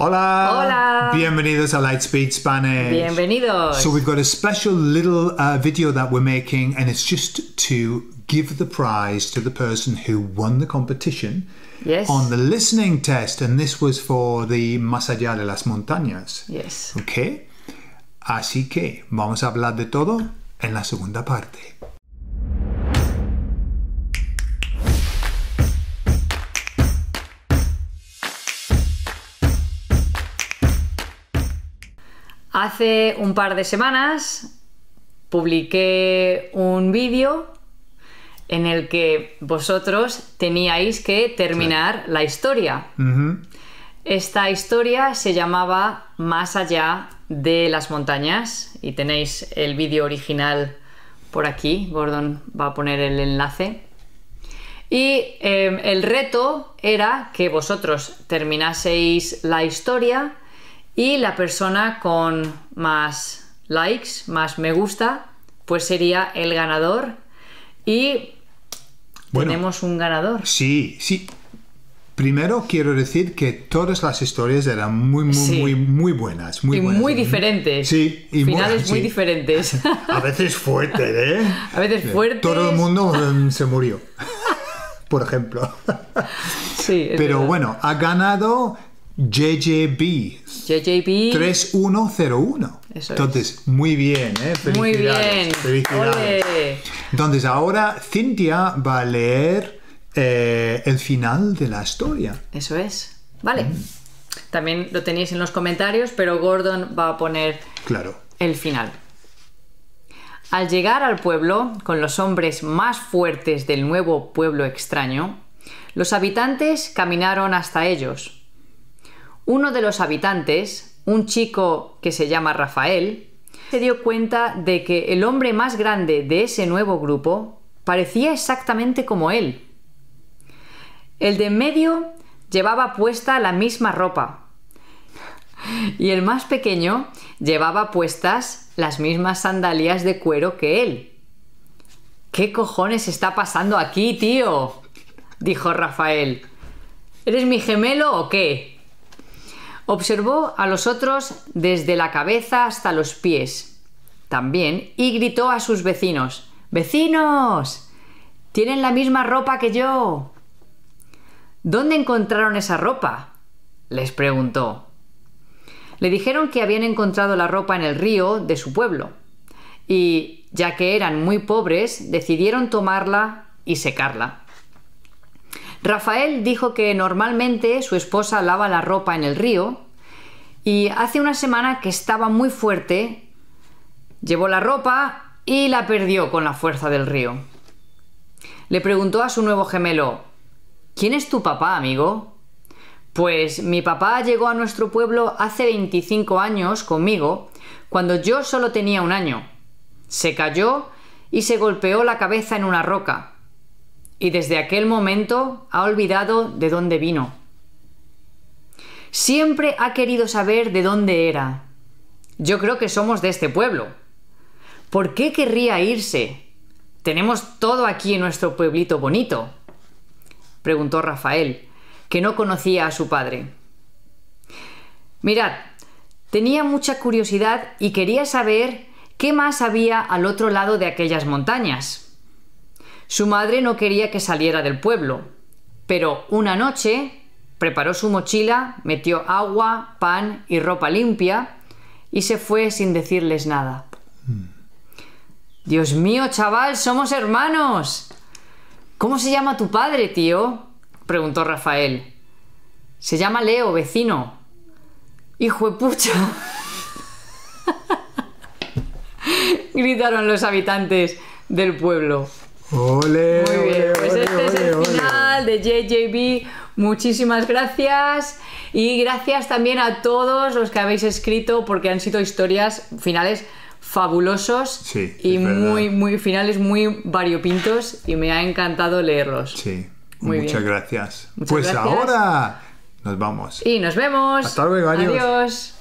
Hola. Hola. Bienvenidos a Lightspeed Spanish. Bienvenidos. So we've got a special little uh, video that we're making, and it's just to give the prize to the person who won the competition. Yes. On the listening test, and this was for the Más allá de las montañas. Yes. Okay. Así que vamos a hablar de todo en la segunda parte. Hace un par de semanas publiqué un vídeo en el que vosotros teníais que terminar la historia. Esta historia se llamaba Más allá de las montañas y tenéis el vídeo original por aquí. Gordon va a poner el enlace. Y em, el reto era que vosotros terminaseis la historia y la persona con más likes, más me gusta, pues sería el ganador. Y tenemos un ganador. Sí, sí. Primero quiero decir que todas las historias eran muy, muy, muy, buenas. Muy y muy ¿eh? diferentes. Sí, y Finales muy diferentes. A veces fuerte, ¿eh? A veces fuerte. Todo el mundo em, se murió, por ejemplo. Sí, Pero bueno, ha ganado JJB. 3101. Entonces, muy bien, ¿eh? Felicidades, muy bien. Entonces, ahora Cintia va a leer eh, el final de la historia. Eso es. Vale. Mm. También lo tenéis en los comentarios, pero Gordon va a poner claro. el final. Al llegar al pueblo, con los hombres más fuertes del nuevo pueblo extraño, los habitantes caminaron hasta ellos uno de los habitantes, un chico que se llama Rafael, se dio cuenta de que el hombre más grande de ese nuevo grupo parecía exactamente como él. El de en medio llevaba puesta la misma ropa y el más pequeño llevaba puestas las mismas sandalias de cuero que él. ¿Qué cojones está pasando aquí, tío? dijo Rafael. ¿Eres mi gemelo o qué? Observó a los otros desde la cabeza hasta los pies. También y gritó a sus vecinos, ¡Vecinos! Tienen la misma ropa que yo. ¿Dónde encontraron esa ropa? les preguntó. Le dijeron que habían encontrado la ropa en el río de su pueblo, y, ya que eran muy pobres, decidieron tomarla y secarla. Rafael dijo que normalmente su esposa lava la ropa en el río y hace una semana que estaba muy fuerte, llevó la ropa y la perdió con la fuerza del río. Le preguntó a su nuevo gemelo, ¿quién es tu papá, amigo? Pues mi papá llegó a nuestro pueblo hace 25 años conmigo, cuando yo solo tenía un año. Se cayó y se golpeó la cabeza en una roca y desde aquel momento ha olvidado de dónde vino. Siempre ha querido saber de dónde era. Yo creo que somos de este pueblo. ¿Por qué querría irse? Tenemos todo aquí en nuestro pueblito bonito, preguntó Rafael, que no conocía a su padre. Mirad, tenía mucha curiosidad y quería saber qué más había al otro lado de aquellas montañas. Su madre no quería que saliera del pueblo, pero una noche preparó su mochila, metió agua, pan y ropa limpia y se fue sin decirles nada. Dios mío, chaval, somos hermanos. ¿Cómo se llama tu padre, tío? preguntó Rafael. Se llama Leo, vecino. Hijo de pucha. gritaron los habitantes del pueblo. Hola. Muy bien, pues este es el final de JJB. Muchísimas gracias y gracias también a todos los que habéis escrito porque han sido historias finales fabulosos sí, y muy, muy finales muy variopintos y me ha encantado leerlos. Sí, muchas gracias. pues ahora nos vamos. Y nos vemos. Hasta luego, adiós. adiós.